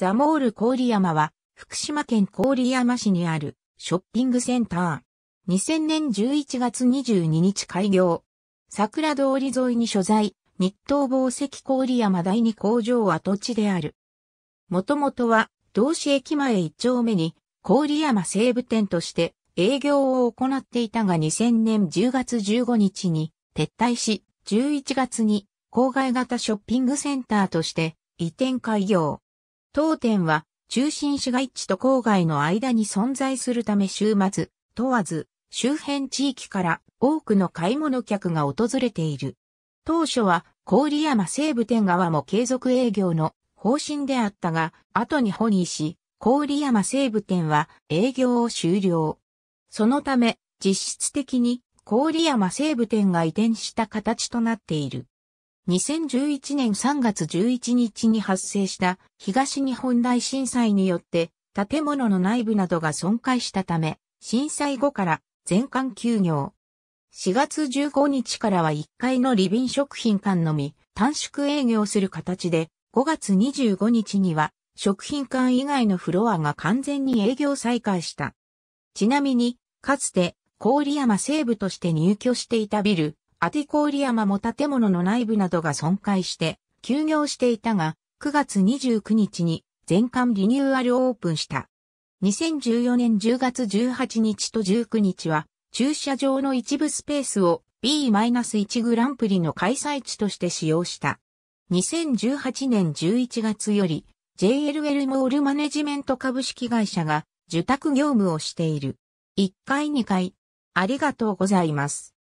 ザモール郡山は、福島県郡山市にあるショッピングセンター。2000年11月22日開業。桜通り沿いに所在、日東紡績郡山第二工場跡地である。もともとは、同市駅前一丁目に、郡山西部店として営業を行っていたが2000年10月15日に撤退し、11月に郊外型ショッピングセンターとして移転開業。当店は中心市街地と郊外の間に存在するため週末、問わず、周辺地域から多くの買い物客が訪れている。当初は郡山西部店側も継続営業の方針であったが、後にホニーし、郡山西部店は営業を終了。そのため、実質的に郡山西部店が移転した形となっている。2011年3月11日に発生した東日本大震災によって建物の内部などが損壊したため、震災後から全館休業。4月15日からは1階のリビン食品館のみ短縮営業する形で、5月25日には食品館以外のフロアが完全に営業再開した。ちなみに、かつて郡山西部として入居していたビル、アティコーリ山も建物の内部などが損壊して休業していたが、9月29日に全館リニューアルオープンした。2014年10月18日と19日は、駐車場の一部スペースを B-1 グランプリの開催地として使用した。2018年11月より JLL モールマネジメント株式会社が受託業務をしている。1階2階。ありがとうございます。